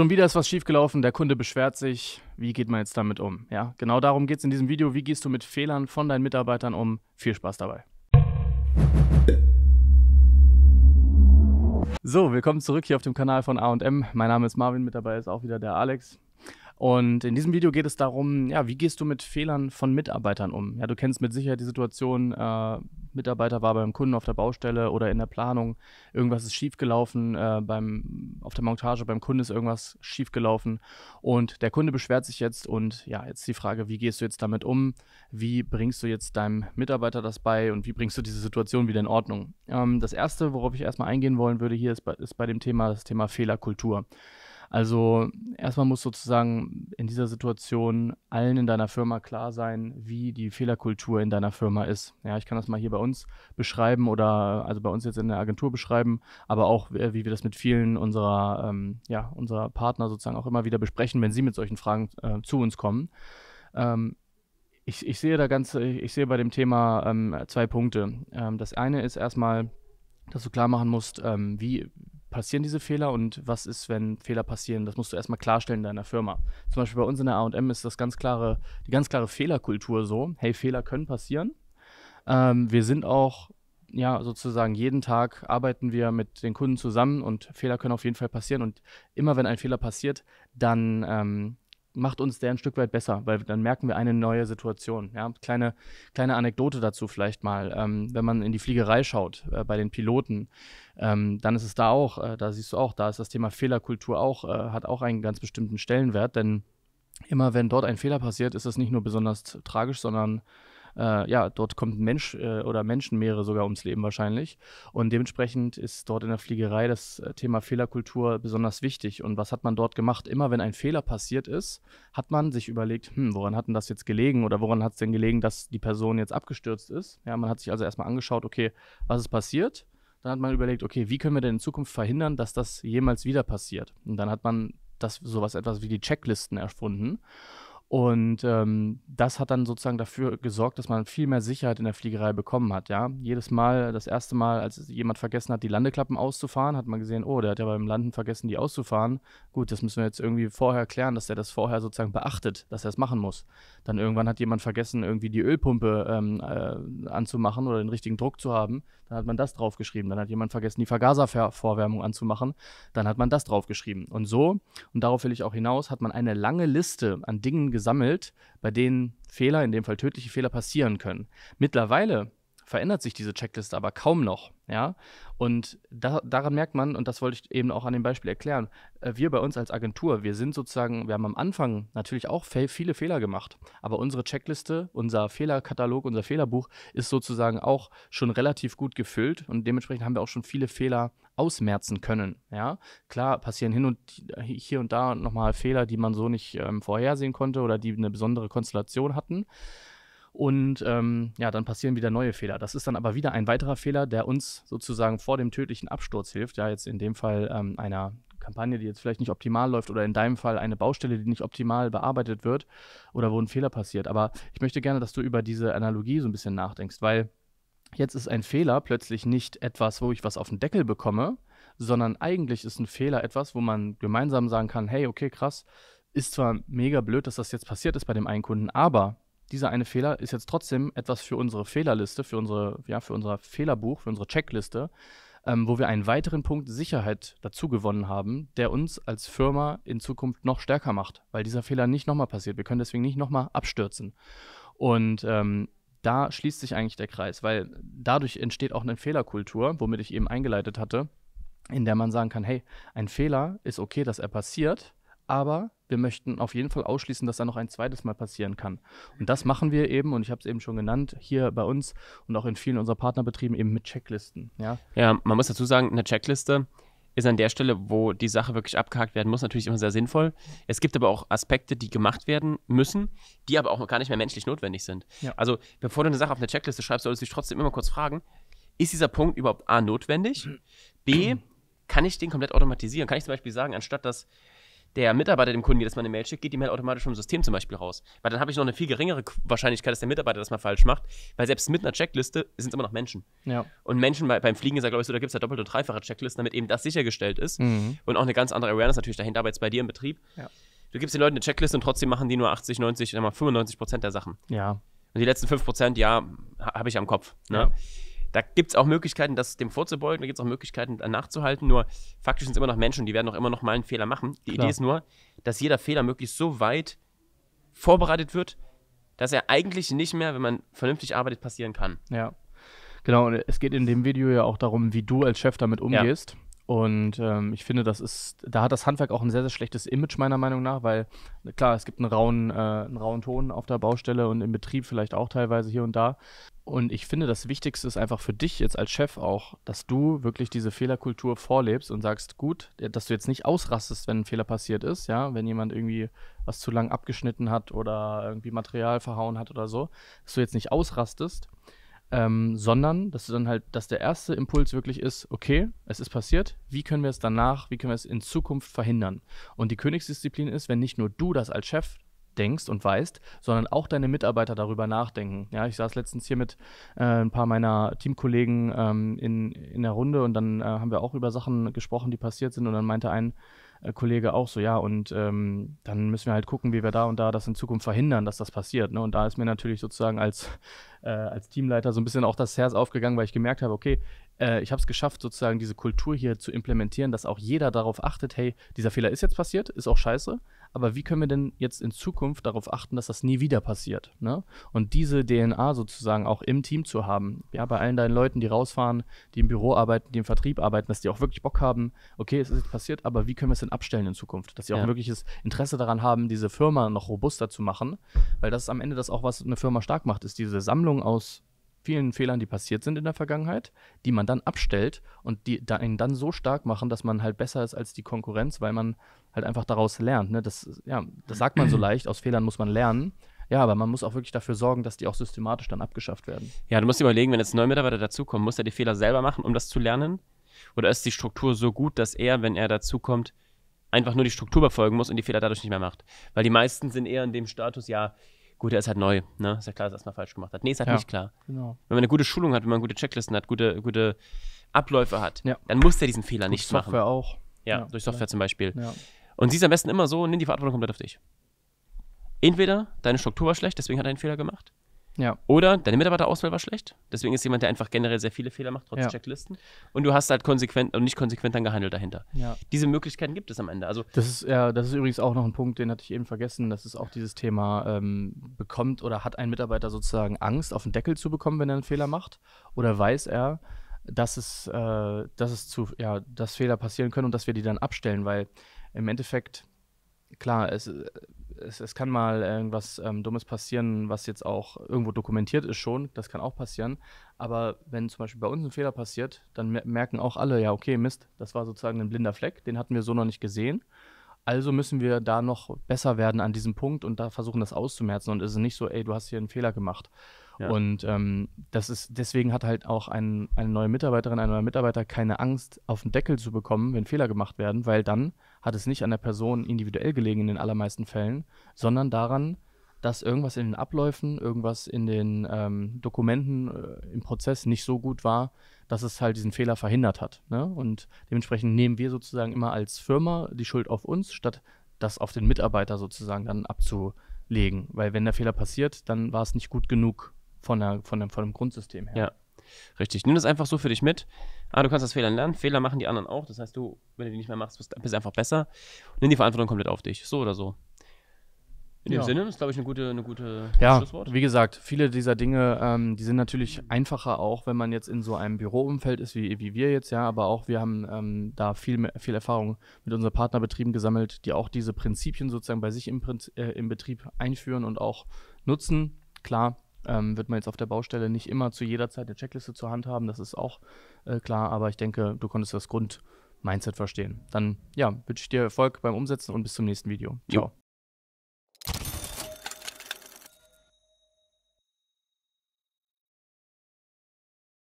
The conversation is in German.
Schon wieder ist was schiefgelaufen, der Kunde beschwert sich. Wie geht man jetzt damit um? Ja, genau darum geht es in diesem Video. Wie gehst du mit Fehlern von deinen Mitarbeitern um? Viel Spaß dabei. So, willkommen zurück hier auf dem Kanal von AM. Mein Name ist Marvin, mit dabei ist auch wieder der Alex. Und in diesem Video geht es darum, ja, wie gehst du mit Fehlern von Mitarbeitern um? Ja, du kennst mit Sicherheit die Situation, äh, Mitarbeiter war beim Kunden auf der Baustelle oder in der Planung, irgendwas ist schiefgelaufen, äh, beim, auf der Montage beim Kunden ist irgendwas schiefgelaufen und der Kunde beschwert sich jetzt und ja, jetzt die Frage, wie gehst du jetzt damit um? Wie bringst du jetzt deinem Mitarbeiter das bei und wie bringst du diese Situation wieder in Ordnung? Ähm, das erste, worauf ich erstmal eingehen wollen würde hier, ist bei, ist bei dem Thema das Thema Fehlerkultur. Also erstmal muss sozusagen in dieser Situation allen in deiner Firma klar sein, wie die Fehlerkultur in deiner Firma ist. Ja, ich kann das mal hier bei uns beschreiben oder also bei uns jetzt in der Agentur beschreiben, aber auch äh, wie wir das mit vielen unserer, ähm, ja, unserer Partner sozusagen auch immer wieder besprechen, wenn sie mit solchen Fragen äh, zu uns kommen. Ähm, ich, ich, sehe da ganz, äh, ich sehe bei dem Thema ähm, zwei Punkte. Ähm, das eine ist erstmal, dass du klar machen musst, ähm, wie, passieren diese Fehler und was ist, wenn Fehler passieren? Das musst du erstmal klarstellen in deiner Firma. Zum Beispiel bei uns in der AM ist das ganz klare, die ganz klare Fehlerkultur so: hey, Fehler können passieren. Ähm, wir sind auch, ja, sozusagen jeden Tag arbeiten wir mit den Kunden zusammen und Fehler können auf jeden Fall passieren. Und immer wenn ein Fehler passiert, dann ähm, macht uns der ein Stück weit besser, weil dann merken wir eine neue Situation. Ja, kleine, kleine Anekdote dazu vielleicht mal. Ähm, wenn man in die Fliegerei schaut, äh, bei den Piloten, ähm, dann ist es da auch, äh, da siehst du auch, da ist das Thema Fehlerkultur auch, äh, hat auch einen ganz bestimmten Stellenwert, denn immer wenn dort ein Fehler passiert, ist es nicht nur besonders tragisch, sondern äh, ja, dort kommt ein Mensch äh, oder Menschenmeere sogar ums Leben wahrscheinlich. Und dementsprechend ist dort in der Fliegerei das äh, Thema Fehlerkultur besonders wichtig. Und was hat man dort gemacht? Immer wenn ein Fehler passiert ist, hat man sich überlegt, hm, woran hat denn das jetzt gelegen oder woran hat es denn gelegen, dass die Person jetzt abgestürzt ist? Ja, man hat sich also erstmal angeschaut, okay, was ist passiert? Dann hat man überlegt, okay, wie können wir denn in Zukunft verhindern, dass das jemals wieder passiert? Und dann hat man das sowas etwas wie die Checklisten erfunden. Und ähm, das hat dann sozusagen dafür gesorgt, dass man viel mehr Sicherheit in der Fliegerei bekommen hat. Ja, jedes Mal, das erste Mal, als jemand vergessen hat, die Landeklappen auszufahren, hat man gesehen, oh, der hat ja beim Landen vergessen, die auszufahren. Gut, das müssen wir jetzt irgendwie vorher klären, dass der das vorher sozusagen beachtet, dass er es machen muss. Dann irgendwann hat jemand vergessen, irgendwie die Ölpumpe ähm, äh, anzumachen oder den richtigen Druck zu haben. Dann hat man das draufgeschrieben. Dann hat jemand vergessen, die Vergaservorwärmung anzumachen. Dann hat man das draufgeschrieben. Und so, und darauf will ich auch hinaus, hat man eine lange Liste an Dingen gesehen, gesammelt, bei denen Fehler, in dem Fall tödliche Fehler, passieren können. Mittlerweile verändert sich diese Checkliste aber kaum noch. Ja? Und da, daran merkt man, und das wollte ich eben auch an dem Beispiel erklären, äh, wir bei uns als Agentur, wir sind sozusagen, wir haben am Anfang natürlich auch viele Fehler gemacht, aber unsere Checkliste, unser Fehlerkatalog, unser Fehlerbuch ist sozusagen auch schon relativ gut gefüllt und dementsprechend haben wir auch schon viele Fehler ausmerzen können. Ja? Klar passieren hin und hier und da nochmal Fehler, die man so nicht ähm, vorhersehen konnte oder die eine besondere Konstellation hatten und ähm, ja, dann passieren wieder neue Fehler. Das ist dann aber wieder ein weiterer Fehler, der uns sozusagen vor dem tödlichen Absturz hilft. Ja, jetzt in dem Fall ähm, einer Kampagne, die jetzt vielleicht nicht optimal läuft oder in deinem Fall eine Baustelle, die nicht optimal bearbeitet wird oder wo ein Fehler passiert. Aber ich möchte gerne, dass du über diese Analogie so ein bisschen nachdenkst, weil jetzt ist ein Fehler plötzlich nicht etwas, wo ich was auf den Deckel bekomme, sondern eigentlich ist ein Fehler etwas, wo man gemeinsam sagen kann, hey, okay, krass, ist zwar mega blöd, dass das jetzt passiert ist bei dem einen Kunden, aber dieser eine Fehler ist jetzt trotzdem etwas für unsere Fehlerliste, für unsere, ja, für unser Fehlerbuch, für unsere Checkliste, ähm, wo wir einen weiteren Punkt Sicherheit dazu gewonnen haben, der uns als Firma in Zukunft noch stärker macht, weil dieser Fehler nicht nochmal passiert. Wir können deswegen nicht nochmal abstürzen. Und ähm, da schließt sich eigentlich der Kreis, weil dadurch entsteht auch eine Fehlerkultur, womit ich eben eingeleitet hatte, in der man sagen kann, hey, ein Fehler ist okay, dass er passiert, aber wir möchten auf jeden Fall ausschließen, dass da noch ein zweites Mal passieren kann. Und das machen wir eben, und ich habe es eben schon genannt, hier bei uns und auch in vielen unserer Partnerbetrieben eben mit Checklisten. Ja, ja man muss dazu sagen, eine Checkliste ist an der Stelle, wo die Sache wirklich abgehakt werden muss, natürlich immer sehr sinnvoll. Es gibt aber auch Aspekte, die gemacht werden müssen, die aber auch gar nicht mehr menschlich notwendig sind. Ja. Also, bevor du eine Sache auf eine Checkliste schreibst, solltest du dich trotzdem immer kurz fragen, ist dieser Punkt überhaupt A notwendig? B, kann ich den komplett automatisieren? Kann ich zum Beispiel sagen, anstatt dass der Mitarbeiter dem Kunden jedes Mal eine Mail schickt, geht die Mail automatisch vom System zum Beispiel raus. Weil dann habe ich noch eine viel geringere Wahrscheinlichkeit, dass der Mitarbeiter das mal falsch macht, weil selbst mit einer Checkliste sind es immer noch Menschen. Ja. Und Menschen bei, beim Fliegen ist ja, glaube ich, so, da gibt es ja doppelt und dreifache Checklisten, damit eben das sichergestellt ist. Mhm. Und auch eine ganz andere Awareness natürlich dahinter, aber jetzt bei dir im Betrieb. Ja. Du gibst den Leuten eine Checkliste und trotzdem machen die nur 80, 90, 95 Prozent der Sachen. Ja. Und die letzten 5 Prozent, ja, habe ich am Kopf. Ne? Ja da gibt es auch Möglichkeiten, das dem vorzubeugen, da gibt es auch Möglichkeiten, danach zu halten. Nur faktisch sind es immer noch Menschen die werden auch immer noch mal einen Fehler machen. Die Klar. Idee ist nur, dass jeder Fehler möglichst so weit vorbereitet wird, dass er eigentlich nicht mehr, wenn man vernünftig arbeitet, passieren kann. Ja. Genau, und es geht in dem Video ja auch darum, wie du als Chef damit umgehst. Ja. Und ähm, ich finde, das ist, da hat das Handwerk auch ein sehr, sehr schlechtes Image, meiner Meinung nach, weil äh, klar, es gibt einen rauen, äh, einen rauen Ton auf der Baustelle und im Betrieb vielleicht auch teilweise hier und da. Und ich finde, das Wichtigste ist einfach für dich jetzt als Chef auch, dass du wirklich diese Fehlerkultur vorlebst und sagst, gut, dass du jetzt nicht ausrastest, wenn ein Fehler passiert ist, ja, wenn jemand irgendwie was zu lang abgeschnitten hat oder irgendwie Material verhauen hat oder so, dass du jetzt nicht ausrastest, ähm, sondern dass du dann halt, dass der erste Impuls wirklich ist, okay, es ist passiert, wie können wir es danach, wie können wir es in Zukunft verhindern? Und die Königsdisziplin ist, wenn nicht nur du das als Chef denkst und weißt, sondern auch deine Mitarbeiter darüber nachdenken. Ja, ich saß letztens hier mit äh, ein paar meiner Teamkollegen ähm, in, in der Runde und dann äh, haben wir auch über Sachen gesprochen, die passiert sind und dann meinte ein, äh, Kollege auch so, ja, und ähm, dann müssen wir halt gucken, wie wir da und da das in Zukunft verhindern, dass das passiert. Ne? Und da ist mir natürlich sozusagen als, äh, als Teamleiter so ein bisschen auch das Herz aufgegangen, weil ich gemerkt habe, okay, äh, ich habe es geschafft, sozusagen diese Kultur hier zu implementieren, dass auch jeder darauf achtet, hey, dieser Fehler ist jetzt passiert, ist auch scheiße, aber wie können wir denn jetzt in Zukunft darauf achten, dass das nie wieder passiert? Ne? Und diese DNA sozusagen auch im Team zu haben, ja, bei allen deinen Leuten, die rausfahren, die im Büro arbeiten, die im Vertrieb arbeiten, dass die auch wirklich Bock haben, okay, es ist jetzt passiert, aber wie können wir es denn abstellen in Zukunft? Dass sie auch ja. ein wirkliches Interesse daran haben, diese Firma noch robuster zu machen, weil das ist am Ende das auch, was eine Firma stark macht, ist diese Sammlung aus vielen Fehlern, die passiert sind in der Vergangenheit, die man dann abstellt und die einen dann so stark machen, dass man halt besser ist als die Konkurrenz, weil man halt einfach daraus lernt. Ne? Das, ja, das sagt man so leicht, aus Fehlern muss man lernen. Ja, aber man muss auch wirklich dafür sorgen, dass die auch systematisch dann abgeschafft werden. Ja, du musst dir überlegen, wenn jetzt neue Mitarbeiter dazukommen, muss er die Fehler selber machen, um das zu lernen? Oder ist die Struktur so gut, dass er, wenn er dazukommt, einfach nur die Struktur befolgen muss und die Fehler dadurch nicht mehr macht? Weil die meisten sind eher in dem Status, ja, Gut, er ist halt neu, ne? Ist ja klar, dass er erstmal falsch gemacht hat. Nee, ist halt ja, nicht klar. Genau. Wenn man eine gute Schulung hat, wenn man gute Checklisten hat, gute, gute Abläufe hat, ja. dann muss er diesen Fehler durch nicht Software machen. Software auch. Ja, ja, durch Software vielleicht. zum Beispiel. Und sie ist am besten immer so, nimm die Verantwortung komplett auf dich. Entweder deine Struktur war schlecht, deswegen hat er einen Fehler gemacht. Ja. Oder deine Mitarbeiterauswahl war schlecht. Deswegen ist jemand, der einfach generell sehr viele Fehler macht, trotz ja. Checklisten. Und du hast halt konsequent und nicht konsequent dann gehandelt dahinter. Ja. Diese Möglichkeiten gibt es am Ende. Also das ist ja, das ist übrigens auch noch ein Punkt, den hatte ich eben vergessen. Das ist auch dieses Thema, ähm, bekommt oder hat ein Mitarbeiter sozusagen Angst, auf den Deckel zu bekommen, wenn er einen Fehler macht? Oder weiß er, dass es, äh, dass es zu, ja, dass Fehler passieren können und dass wir die dann abstellen, weil im Endeffekt klar, es, es, es, kann mal irgendwas ähm, Dummes passieren, was jetzt auch irgendwo dokumentiert ist schon, das kann auch passieren. Aber wenn zum Beispiel bei uns ein Fehler passiert, dann merken auch alle, ja, okay, Mist, das war sozusagen ein blinder Fleck, den hatten wir so noch nicht gesehen. Also müssen wir da noch besser werden an diesem Punkt und da versuchen, das auszumerzen. Und es ist nicht so, ey, du hast hier einen Fehler gemacht. Und ähm, das ist, deswegen hat halt auch ein, eine neue Mitarbeiterin, ein neuer Mitarbeiter keine Angst, auf den Deckel zu bekommen, wenn Fehler gemacht werden, weil dann hat es nicht an der Person individuell gelegen in den allermeisten Fällen, sondern daran, dass irgendwas in den Abläufen, irgendwas in den ähm, Dokumenten äh, im Prozess nicht so gut war, dass es halt diesen Fehler verhindert hat. Ne? Und dementsprechend nehmen wir sozusagen immer als Firma die Schuld auf uns, statt das auf den Mitarbeiter sozusagen dann abzulegen. Weil wenn der Fehler passiert, dann war es nicht gut genug von, einer, von, einem, von einem Grundsystem her. Ja. Richtig. Nimm das einfach so für dich mit. Ah, du kannst das Fehlern lernen. Fehler machen die anderen auch. Das heißt, du, wenn du die nicht mehr machst, bist, du einfach besser. Nimm die Verantwortung komplett auf dich. So oder so. In ja. dem Sinne ist, glaube ich, eine gute, eine gute ja, Schlusswort. Wie gesagt, viele dieser Dinge, ähm, die sind natürlich einfacher, auch wenn man jetzt in so einem Büroumfeld ist, wie, wie wir jetzt, ja, aber auch wir haben ähm, da viel, mehr, viel Erfahrung mit unseren Partnerbetrieben gesammelt, die auch diese Prinzipien sozusagen bei sich im, Prinz, äh, im Betrieb einführen und auch nutzen. Klar, ähm, wird man jetzt auf der Baustelle nicht immer zu jeder Zeit eine Checkliste zur Hand haben, das ist auch äh, klar, aber ich denke, du konntest das Grund. Mindset verstehen. Dann ja, wünsche ich dir Erfolg beim Umsetzen und bis zum nächsten Video. Ciao. Jo.